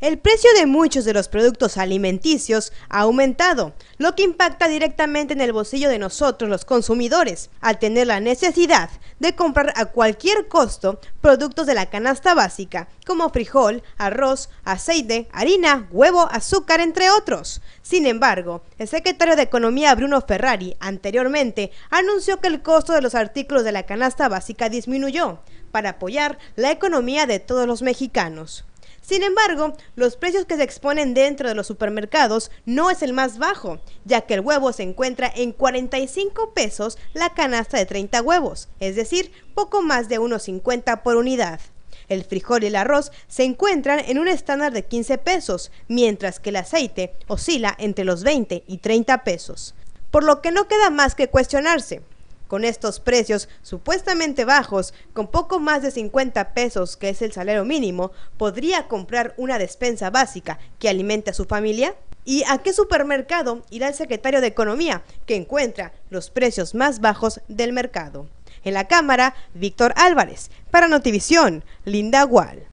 El precio de muchos de los productos alimenticios ha aumentado, lo que impacta directamente en el bolsillo de nosotros los consumidores, al tener la necesidad de comprar a cualquier costo productos de la canasta básica, como frijol, arroz, aceite, harina, huevo, azúcar, entre otros. Sin embargo, el secretario de Economía Bruno Ferrari anteriormente anunció que el costo de los artículos de la canasta básica disminuyó para apoyar la economía de todos los mexicanos. Sin embargo, los precios que se exponen dentro de los supermercados no es el más bajo, ya que el huevo se encuentra en 45 pesos la canasta de 30 huevos, es decir, poco más de $1.50 por unidad. El frijol y el arroz se encuentran en un estándar de 15 pesos, mientras que el aceite oscila entre los 20 y 30 pesos. Por lo que no queda más que cuestionarse, con estos precios supuestamente bajos, con poco más de 50 pesos, que es el salario mínimo, ¿podría comprar una despensa básica que alimente a su familia? ¿Y a qué supermercado irá el secretario de Economía que encuentra los precios más bajos del mercado? En la Cámara, Víctor Álvarez. Para Notivisión, Linda Gual.